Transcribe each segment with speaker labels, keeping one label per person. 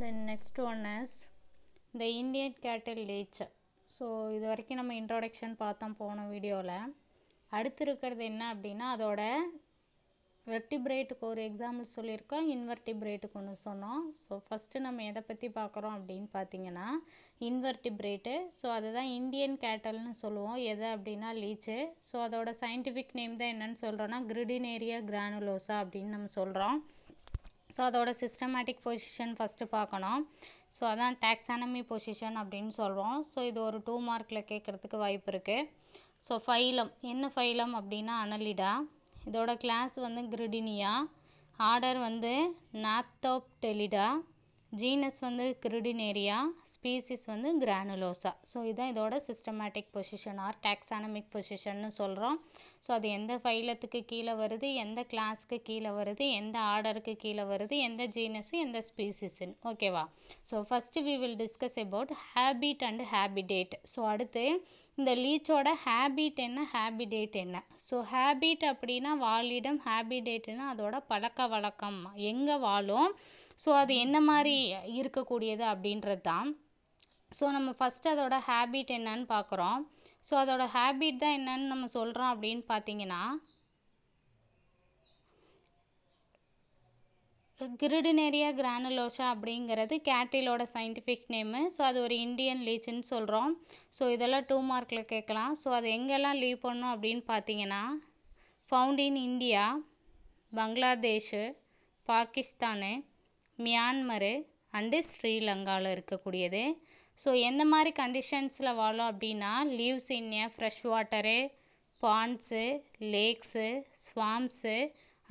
Speaker 1: Then next one is the Indian cattle leech so இது வரைக்கும் நம்ம இன்ட்ரோடக்ஷன் பார்த்தோம் போன வீடியோவில் அடுத்து இருக்கிறது என்ன அப்படின்னா அதோட வெர்டிபிரேட்டுக்கு ஒரு எக்ஸாம்பிள் சொல்லியிருக்கோம் இன்வெர்டிபிரேட்டுக்கு ஒன்று சொன்னோம் ஸோ ஃபஸ்ட்டு நம்ம எதை பற்றி பார்க்குறோம் அப்படின்னு பார்த்தீங்கன்னா இன்வெர்டிபிரேட்டு ஸோ அதுதான் இந்தியன் கேட்டல்னு சொல்லுவோம் எதை அப்படின்னா லீச்சு ஸோ அதோட சயின்டிஃபிக் நேம் தான் என்னென்னு சொல்கிறோன்னா கிரிடினேரியா கிரானுலோசா அப்படின்னு நம்ம சொல்கிறோம் ஸோ அதோட சிஸ்டமேட்டிக் பொசிஷன் ஃபஸ்ட்டு பார்க்கணும் ஸோ அதான் டாக்ஸானமி பொசிஷன் அப்படின்னு சொல்கிறோம் ஸோ இது ஒரு டூ மார்க்கில் கேட்குறதுக்கு வாய்ப்பு இருக்குது ஸோ ஃபைலம் என்ன ஃபைலம் அப்படின்னா அனலிடா இதோட கிளாஸ் வந்து கிரிடினியா ஆர்டர் வந்து நாத்தோப் டெலிடா ஜீனஸ் வந்து கிருடினேரியா ஸ்பீசிஸ் வந்து கிரானுலோசா ஸோ இதுதான் இதோட சிஸ்டமேட்டிக் பொசிஷன் ஆர் டாக்ஸானமிக் பொசிஷன்னு சொல்கிறோம் ஸோ அது எந்த ஃபைலத்துக்கு கீழே வருது எந்த கிளாஸ்க்கு கீழே வருது எந்த ஆர்டருக்கு கீழே வருது எந்த ஜீனஸு எந்த ஸ்பீசிஸுன்னு ஓகேவா so first we will discuss about habit and habitat so அடுத்து இந்த லீச்சோட ஹேபிட் என்ன ஹேபிடேட் என்ன ஸோ ஹேபிட் அப்படின்னா வாழிடம் ஹேபிடேட்னா அதோட பழக்க வழக்கம் எங்கே வாழும் ஸோ அது என்ன மாதிரி இருக்கக்கூடியது அப்படின்றது தான் ஸோ நம்ம ஃபஸ்ட்டு அதோடய ஹேபிட் என்னன்னு பார்க்குறோம் ஸோ அதோடய ஹேபிட் தான் என்னன்னு நம்ம சொல்கிறோம் அப்படின்னு பார்த்தீங்கன்னா கிரிடினேரியா கிரானுலோஷா அப்படிங்கிறது கேட்டிலோட சயின்டிஃபிக் நேமு ஸோ அது ஒரு இந்தியன் லீச்சுன்னு சொல்கிறோம் ஸோ இதெல்லாம் டூ மார்க்கில் கேட்கலாம் ஸோ அது எங்கெல்லாம் லீவ் பண்ணோம் அப்படின்னு பார்த்தீங்கன்னா found in India Bangladesh Pakistan Myanmar and ஸ்ரீலங்காவில் இருக்கக்கூடியது ஸோ எந்த மாதிரி கண்டிஷன்ஸில் வாழும் அப்படின்னா lives in a fresh water ponds lakes swamps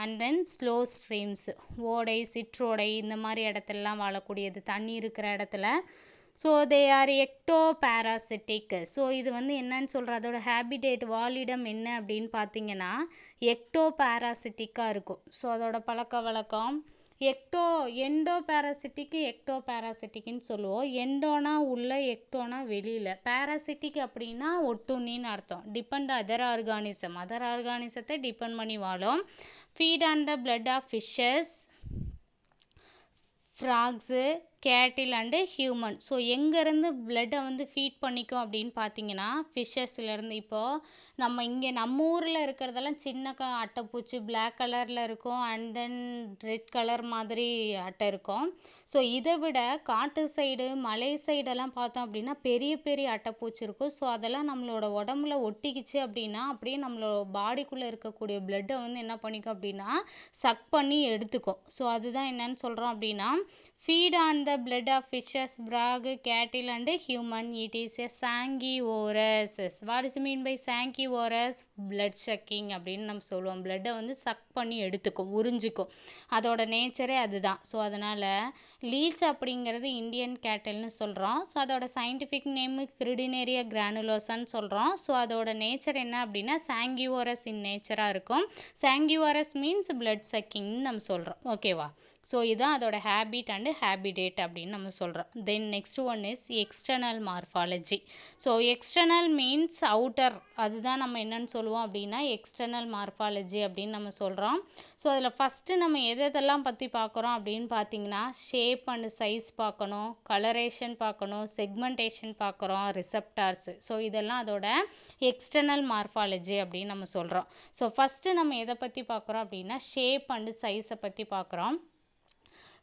Speaker 1: and then slow streams ஓடை சிற்றோடை இந்த மாதிரி இடத்துலலாம் வாழக்கூடியது தண்ணி இருக்கிற இடத்துல so they are ectoparasitic so இது வந்து என்னன்னு சொல்கிற அதோட ஹேபிடேட் வாலிடம் என்ன அப்படின்னு பார்த்தீங்கன்னா எக்டோ பேராசிட்டிக்காக இருக்கும் ஸோ அதோட பழக்க வழக்கம் எக்டோ எண்டோ பேராசிட்டிக்கு எக்டோ பேராசிட்டிக்குன்னு சொல்லுவோம் எண்டோனா உள்ளே எக்டோனா வெளியில் பேராசிட்டிக் அப்படின்னா ஒட்டுண்ணின்னு அர்த்தம் டிபெண்ட் அதர் ஆர்கானிசம் அதர் ஆர்கானிசத்தை டிபெண்ட் பண்ணி வாழும் feed on the blood of fishes frogs cattle and human so எங்கேருந்து பிளட்டை வந்து ஃபீட் பண்ணிக்கும் அப்படின்னு பார்த்தீங்கன்னா ஃபிஷ்ஷஸ்லேருந்து இப்போது நம்ம இங்கே நம்ம ஊரில் இருக்கிறதெல்லாம் சின்ன க அட்டைப்பூச்சி பிளாக் கலரில் இருக்கும் அண்ட் தென் ரெட் கலர் மாதிரி அட்டை இருக்கும் ஸோ இதை விட காட்டு சைடு மலை சைடெல்லாம் பார்த்தோம் அப்படின்னா பெரிய பெரிய அட்டைப்பூச்சி இருக்கும் ஸோ அதெல்லாம் நம்மளோட உடம்புல ஒட்டிக்கிச்சு அப்படின்னா அப்படியே நம்மளோட பாடிக்குள்ளே இருக்கக்கூடிய பிளட்டை வந்து என்ன பண்ணிக்கும் அப்படின்னா சக் பண்ணி எடுத்துக்கும் ஸோ அதுதான் என்னன்னு சொல்கிறோம் அப்படின்னா feed on feed on the blood of fishes, frog, cattle and human. It is orous sanguivorous. What is mean by orous blood sucking அப்படின்னு நம்ம சொல்லுவோம் பிளட்டை வந்து சக் பண்ணி எடுத்துக்கும் உறிஞ்சிக்கும் அதோட நேச்சரே அதுதான் ஸோ அதனால் லீச் அப்படிங்கிறது இந்தியன் கேட்டல்னு சொல்கிறோம் ஸோ அதோட சயின்டிஃபிக் நேமு கிரிடினேரியா கிரானுலோசான்னு சொல்கிறோம் ஸோ அதோட நேச்சர் என்ன அப்படின்னா ஓரஸ் இன் நேச்சராக இருக்கும் ஓரஸ் மீன்ஸ் பிளட் சக்கிங்னு நம்ம சொல்கிறோம் ஓகேவா ஸோ இதுதான் அதோட ஹேபிட் அண்டு ஹேபிடேட் அப்படின்னு நம்ம சொல்கிறோம் then next one is external morphology so external means outer அதுதான் நம்ம என்னென்னு சொல்லுவோம் அப்படின்னா எக்ஸ்டர்னல் மார்ஃபாலஜி அப்படின்னு நம்ம சொல்கிறோம் ஸோ அதில் ஃபஸ்ட்டு நம்ம எது எதெல்லாம் பற்றி பார்க்குறோம் அப்படின்னு பார்த்தீங்கன்னா ஷேப் அண்டு சைஸ் பார்க்கணும் கலரேஷன் பார்க்கணும் செக்மெண்டேஷன் பார்க்குறோம் ரிசப்டார்ஸ் ஸோ இதெல்லாம் அதோட எக்ஸ்டர்னல் மார்ஃபாலஜி அப்படின்னு நம்ம சொல்கிறோம் ஸோ ஃபஸ்ட்டு நம்ம எதை பற்றி பார்க்குறோம் அப்படின்னா ஷேப் அண்டு சைஸை பற்றி பார்க்குறோம்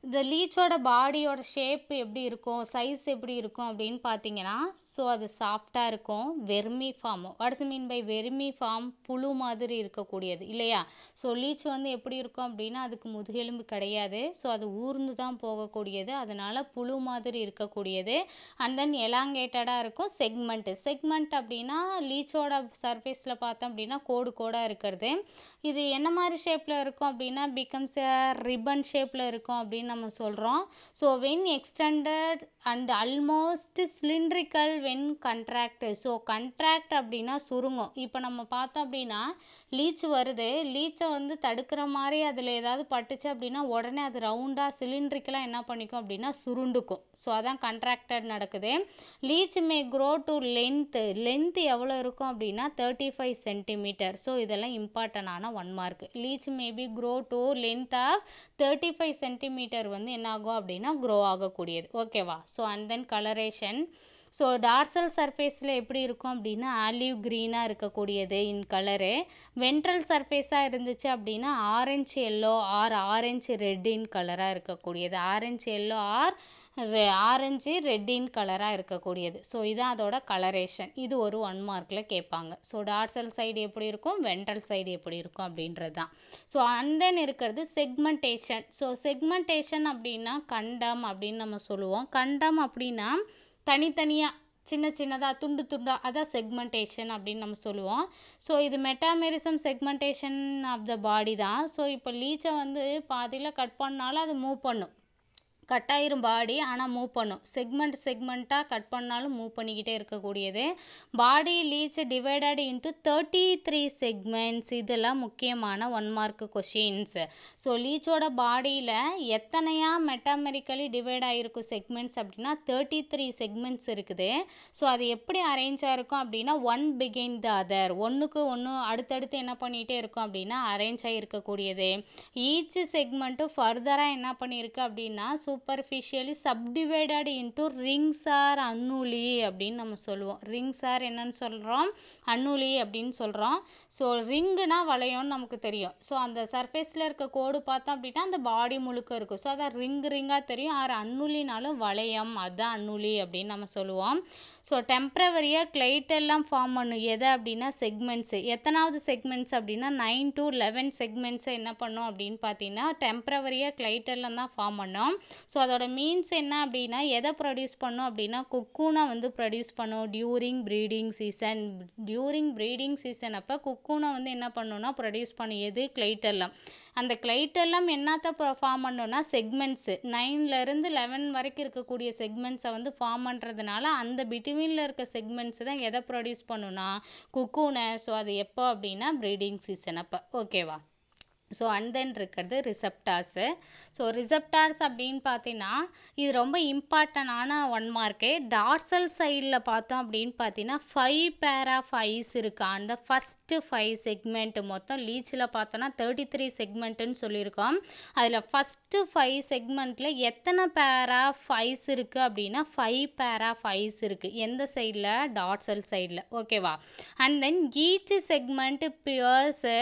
Speaker 1: இந்த லீச்சோட பாடியோட ஷேப் எப்படி இருக்கும் சைஸ் எப்படி இருக்கும் அப்படின்னு பார்த்தீங்கன்னா ஸோ அது சாஃப்டாக இருக்கும் vermiform what's mean by vermiform புழு மாதிரி இருக்கக்கூடியது இல்லையா ஸோ லீச் வந்து எப்படி இருக்கும் அப்படின்னா அதுக்கு முதுகெலும்பு கிடையாது ஸோ அது ஊர்ந்து தான் போகக்கூடியது அதனால் புழு மாதிரி இருக்கக்கூடியது அண்ட் தென் எலாங்கேட்டடாக இருக்கும் செக்மெண்ட்டு செக்மெண்ட் அப்படின்னா லீச்சோட சர்ஃபேஸில் பார்த்தோம் அப்படின்னா கோடு கோடாக இருக்கிறது இது என்ன மாதிரி ஷேப்பில் இருக்கும் அப்படின்னா பிகம்ஸ் ரிப்பன் ஷேப்பில் இருக்கும் அப்படின்னு நம்ம சொல்கிறோம் so when extended and almost cylindrical when contract so contract அப்படின்னா சுருங்கும் இப்போ நம்ம பார்த்தோம் அப்படின்னா லீச் வருது லீச்சை வந்து தடுக்கிற மாதிரி அதில் ஏதாவது பட்டுச்சு அப்படின்னா உடனே அது ரவுண்டாக சிலிண்ட்ரிக்கலாக என்ன பண்ணிக்கும் அப்படின்னா சுருண்டுக்கும் ஸோ அதான் கண்ட்ராக்டட் நடக்குது leech may grow to length length எவ்வளோ இருக்கும் அப்படின்னா தேர்ட்டி ஃபைவ் சென்டிமீட்டர் ஸோ இதெல்லாம் இம்பார்ட்டன்டான one mark leech maybe grow to length of thirty five centimetre colour வந்து என்னாகும் அப்படின்னா க்ரோ ஆகக்கூடியது ஓகேவா so and then coloration so dorsal சர்ஃபேஸில் எப்படி இருக்கும் அப்படின்னா ஆலிவ் க்ரீனாக இருக்கக்கூடியது இன் கலரு வென்ட்ரல் சர்ஃபேஸாக இருந்துச்சு அப்படின்னா orange yellow or orange red in கலராக இருக்கக்கூடியது ஆரஞ்சு எல்லோ ஆர் ரெ ஆரஞ்சு ரெட்டின் கலராக இருக்கக்கூடியது ஸோ இதுதான் அதோட கலரேஷன் இது ஒரு ஒன் மார்க்கில் கேட்பாங்க ஸோ டார்சல் சைடு எப்படி இருக்கும் வென்ட்ரல் சைடு எப்படி இருக்கும் அப்படின்றது தான் ஸோ அண்ட் தென் இருக்கிறது செக்மெண்டேஷன் ஸோ செக்மெண்டேஷன் அப்படின்னா கண்டம் அப்படின்னு நம்ம சொல்லுவோம் கண்டம் அப்படின்னா தனித்தனியாக சின்ன சின்னதாக துண்டு துண்டாக அதான் செக்மெண்டேஷன் அப்படின்னு நம்ம சொல்லுவோம் ஸோ இது metamerism segmentation of the body தான் ஸோ இப்போ லீச்சை வந்து பாதியில் கட் பண்ணாலும் அது மூவ் பண்ணும் கட்டாயிரும் பாடி ஆனால் மூவ் பண்ணும் செக்மெண்ட் செக்மெண்ட்டாக கட் பண்ணாலும் மூவ் பண்ணிக்கிட்டே இருக்கக்கூடியது body leech divided into thirty three segments இதெல்லாம் முக்கியமான ஒன் மார்க் கொஷின்ஸு ஸோ லீச்சோட பாடியில் எத்தனையாக மெட்டாமெரிக்கலி டிவைட் ஆகிருக்கும் செக்மெண்ட்ஸ் அப்படின்னா தேர்ட்டி த்ரீ செக்மெண்ட்ஸ் இருக்குது ஸோ அது எப்படி அரேஞ்ச் ஆகிருக்கும் அப்படின்னா ஒன் பிகைன் த அதர் ஒன்றுக்கு ஒன்று அடுத்தடுத்து என்ன பண்ணிகிட்டே இருக்கும் அப்படின்னா அரேஞ்ச் ஆகிருக்கக்கூடியது ஈச் செக்மெண்ட்டு ஃபர்தராக என்ன பண்ணியிருக்கு அப்படின்னா so superficially subdivided into rings or annuli அப்படின்னு நம்ம சொல்லுவோம் ரிங்ஸ் ஆர் என்னன்னு சொல்கிறோம் அன்னூலி அப்படின்னு சொல்கிறோம் ஸோ ரிங்குனா வளையம்னு நமக்கு தெரியும் ஸோ அந்த சர்ஃபேஸில் இருக்க கோடு பார்த்தோம் அப்படின்னா அந்த பாடி முழுக்க இருக்கும் ஸோ அதான் ரிங் ரிங்காக தெரியும் ஆர் அன்னூலினாலும் வளையம் அதுதான் அன்னூலி அப்படின்னு நம்ம சொல்லுவோம் ஸோ டெம்ப்ரவரியாக கிளைட் எல்லாம் ஃபார்ம் பண்ணும் எதை அப்படின்னா செக்மெண்ட்ஸு எத்தனாவது செக்மெண்ட்ஸ் அப்படின்னா நைன் டு லெவன் செக்மெண்ட்ஸை என்ன பண்ணும் அப்படின்னு பார்த்தீங்கன்னா டெம்ப்ரவரியாக கிளைட்டெல்லாம் தான் ஃபார்ம் பண்ணோம் ஸோ அதோட மீன்ஸ் என்ன அப்படின்னா எதை ப்ரொடியூஸ் பண்ணும் அப்படின்னா கொக்கூனை வந்து ப்ரொடியூஸ் பண்ணும் during breeding season during breeding season அப்போ கொக்கூனை வந்து என்ன பண்ணுன்னா ப்ரொடியூஸ் பண்ணும் எது கிளைட்டெல்லாம் அந்த கிளைட்டெல்லாம் என்னத்தை ஃபார்ம் பண்ணோன்னா செக்மெண்ட்ஸு நைன்லேருந்து லெவன் வரைக்கும் இருக்கக்கூடிய செக்மெண்ட்ஸை வந்து ஃபார்ம் பண்ணுறதுனால அந்த பிட்வீனில் இருக்க செக்மெண்ட்ஸ் தான் எதை ப்ரொடியூஸ் பண்ணுன்னா குக்கூனை ஸோ அது எப்போ அப்படின்னா ப்ரீடிங் சீசன் அப்போ ஓகேவா ஸோ அண்ட் தென் இருக்கிறது ரிசப்டார்ஸு ஸோ ரிசப்டார்ஸ் அப்படின்னு பார்த்தீங்கன்னா இது ரொம்ப இம்பார்ட்டண்டான ஒன் மார்க்கு டார்சல் சைடில் பார்த்தோம் அப்படின்னு பார்த்தீங்கன்னா ஃபைவ் பேர் ஆஃப் ஐஸ் இருக்கா அந்த ஃபஸ்ட்டு ஃபைவ் செக்மெண்ட் மொத்தம் லீச்சில் பார்த்தோன்னா தேர்ட்டி த்ரீ செக்மெண்ட்டுன்னு சொல்லியிருக்கோம் அதில் ஃபஸ்ட்டு ஃபைவ் செக்மெண்ட்டில் எத்தனை பேர் ஆஃப் ஐஸ் இருக்குது அப்படின்னா ஃபைவ் பேர் ஆஃப் ஐஸ் இருக்குது எந்த சைடில் டார்சல் சைடில் ஓகேவா and then each segment bears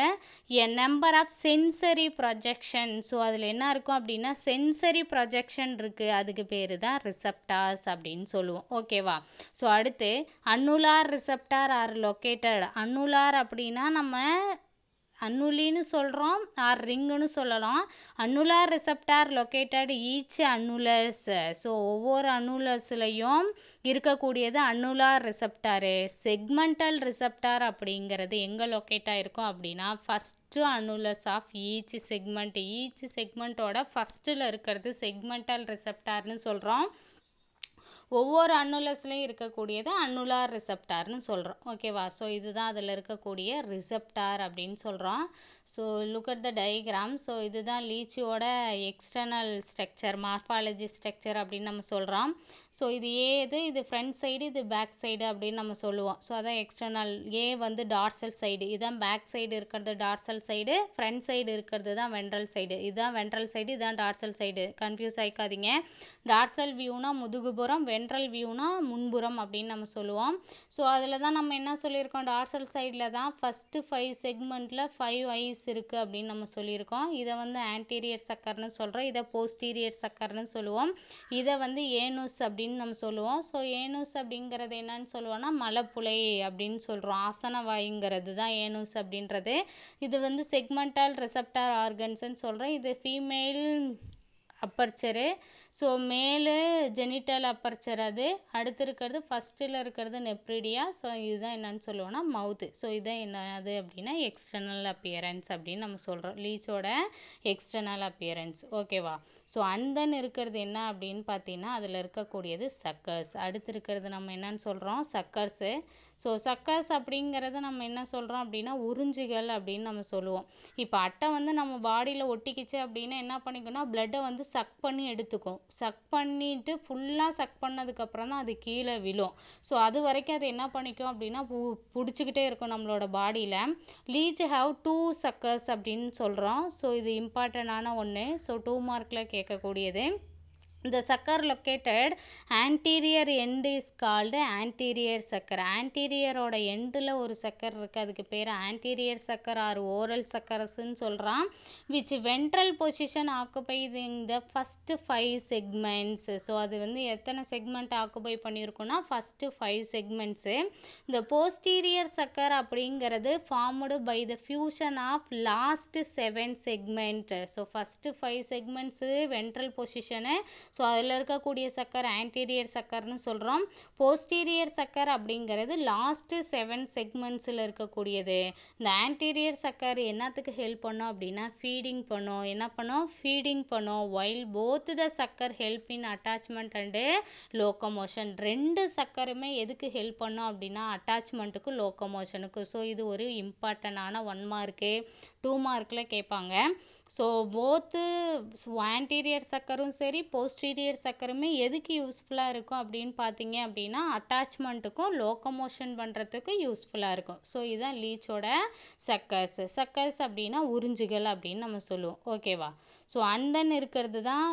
Speaker 1: a number of sen sensory projection so அதில் என்ன இருக்கும் அப்படின்னா சென்சரி ப்ரொஜெக்ஷன் இருக்குது அதுக்கு பேர் தான் ரிசப்டார்ஸ் அப்படின்னு சொல்லுவோம் ஓகேவா ஸோ அடுத்து annular receptor are located annular அப்படின்னா நம்ம அன்னுலின்னு சொல்கிறோம் ஆர் ரிங்குன்னு சொல்லலாம் annular receptor located each annulus so ஒவ்வொரு அன்னுலஸ்லையும் இருக்கக்கூடியது அன்னுலார் ரிசப்டாரு செக்மெண்டல் ரிசப்டார் அப்படிங்கிறது எங்கே லொக்கேட்டாக இருக்கும் அப்படின்னா first annulus of each segment each செக்மெண்ட்டோட ஃபஸ்ட்டில் இருக்கிறது செக்மெண்டல் ரிசப்டார்னு சொல்கிறோம் ஒவ்வொரு அன்னுலஸ்லையும் இருக்கக்கூடியது அன்னுலார் ரிசப்டார்னு சொல்கிறோம் ஓகேவா ஸோ இதுதான் அதில் இருக்கக்கூடிய ரிசப்டார் அப்படின்னு சொல்கிறோம் so look at the diagram so இதுதான் லீச்சியோட எக்ஸ்டர்னல் ஸ்ட்ரக்சர் மார்பாலஜி ஸ்ட்ரக்சர் அப்படின்னு நம்ம சொல்கிறோம் ஸோ இது ஏ இது இது ஃப்ரண்ட் சைடு இது பேக் சைடு அப்படின்னு நம்ம சொல்லுவோம் ஸோ அதான் எக்ஸ்டர்னல் ஏ வந்து டார்சல் சைடு இதுதான் பேக் சைடு இருக்கிறது டார்சல் சைடு ஃப்ரண்ட் சைடு இருக்கிறது தான் வென்ட்ரல் சைடு இதுதான் வென்ட்ரல் சைடு இதுதான் டார்சல் சைடு கன்ஃபியூஸ் ஆகிக்காதீங்க டார்சல் வியூனா முதுகுபுறம் வென்ட்ரல் வியூனா முன்புறம் அப்படின்னு நம்ம சொல்லுவோம் ஸோ அதில் தான் நம்ம என்ன சொல்லியிருக்கோம் டார்சல் சைடில் தான் ஃபஸ்ட்டு ஃபைவ் செக்மெண்ட்டில் ஃபைவ் ஐஸ் சைஸ் இருக்குது அப்படின்னு நம்ம சொல்லியிருக்கோம் இதை வந்து ஆன்டீரியர் சக்கர்னு சொல்கிறோம் இதை போஸ்டீரியர் சக்கர்னு சொல்லுவோம் இதை வந்து ஏனூஸ் அப்படின்னு நம்ம சொல்லுவோம் ஸோ ஏனூஸ் அப்படிங்கிறது என்னன்னு சொல்லுவோம்னா மலைப்புலை அப்படின்னு சொல்கிறோம் ஆசன வாயுங்கிறது தான் ஏனூஸ் அப்படின்றது இது வந்து செக்மெண்டல் ரிசப்டார் ஆர்கன்ஸ்ன்னு சொல்கிறோம் இது ஃபீமேல் அப்பர்ச்சரு ஸோ மேலே ஜெனிட்டல் அப்பர்ச்சர் அது அடுத்து இருக்கிறது ஃபஸ்ட்டில் இருக்கிறது நெப்ரிடியா ஸோ இதுதான் என்னன்னு சொல்லுவோன்னா மவுத்து ஸோ இதுதான் என்னது அப்படின்னா எக்ஸ்டர்னல் அப்பியரன்ஸ் அப்படின்னு நம்ம சொல்கிறோம் லீச்சோட எக்ஸ்டர்னல் அப்பியரன்ஸ் ஓகேவா ஸோ அந்தன் இருக்கிறது என்ன அப்படின்னு பார்த்தீங்கன்னா அதில் இருக்கக்கூடியது சக்கர்ஸ் அடுத்து இருக்கிறது நம்ம என்னன்னு சொல்கிறோம் சக்கர்ஸு ஸோ சக்கர்ஸ் அப்படிங்கிறத நம்ம என்ன சொல்கிறோம் அப்படின்னா உறிஞ்சுகள் அப்படின்னு நம்ம சொல்லுவோம் இப்போ அட்டை வந்து நம்ம பாடியில் ஒட்டிக்கிச்சு அப்படின்னா என்ன பண்ணிக்கணும் ப்ளட்டை வந்து சக் பண்ணி எடுத்துக்கும் சக் பண்ணிட்டு ஃபுல்லாக சக் பண்ணதுக்கப்புறம் தான் அது கீழே விழும் ஸோ அது வரைக்கும் அது என்ன பண்ணிக்கும் அப்படின்னா பு பிடிச்சிக்கிட்டே இருக்கும் நம்மளோட பாடியில் லீச் ஹாவ் டூ சக்கர்ஸ் அப்படின்னு சொல்கிறோம் ஸோ இது இம்பார்ட்டண்ட்டான ஒன்று ஸோ டூ மார்க்கில் கேட்கக்கூடியது The sucker located anterior end is called anterior sucker. Anterior ஓட endல ஒரு sucker இருக்கு அதுக்கு பேர் anterior sucker or oral suckers ன்னு சொல்றான் which ventral position occupied in the first five segments. So அது வந்து எத்தனை செக்மெண்ட் ஆக்குபை பண்ணியிருக்கோம்னா ஃபஸ்ட்டு ஃபைவ் செக்மெண்ட்ஸு இந்த போஸ்டீரியர் சக்கர் அப்படிங்கிறது formed by the fusion of last seven segment so first five segments ventral position so அதில் இருக்கக்கூடிய சக்கர் anterior சக்கர்னு சொல்கிறோம் போஸ்டீரியர் சக்கர் அப்படிங்கிறது லாஸ்ட்டு செவன் செக்மெண்ட்ஸில் இருக்கக்கூடியது இந்த ஆன்டீரியர் சக்கர் என்னத்துக்கு ஹெல்ப் பண்ணோம் அப்படின்னா ஃபீடிங் பண்ணோம் என்ன பண்ணோம் ஃபீடிங் பண்ணோம் while both the sucker help in attachment and locomotion ரெண்டு சக்கருமே எதுக்கு ஹெல்ப் பண்ணோம் அப்படின்னா அட்டாச்மெண்ட்டுக்கும் லோக்கமோஷனுக்கும் ஸோ இது ஒரு இம்பார்ட்டண்டான ஒன் மார்க்கு டூ மார்க்கில் கேட்பாங்க ஸோ போத்து ஆன்டீரியர் சக்கரும் சரி போஸ்ட் posterior சக்கரமே எதுக்கு யூஸ்ஃபுல்லாக இருக்கும் அப்படின்னு பார்த்தீங்க அப்படின்னா அட்டாச்மெண்ட்டுக்கும் லோக்கமோஷன் பண்ணுறதுக்கும் யூஸ்ஃபுல்லாக இருக்கும் ஸோ இதுதான் லீச்சோட சக்கர்ஸ் சக்கர்ஸ் அப்படின்னா உறிஞ்சுகள் அப்படின்னு நம்ம சொல்லுவோம் ஓகேவா ஸோ அந்தன் இருக்கிறது தான்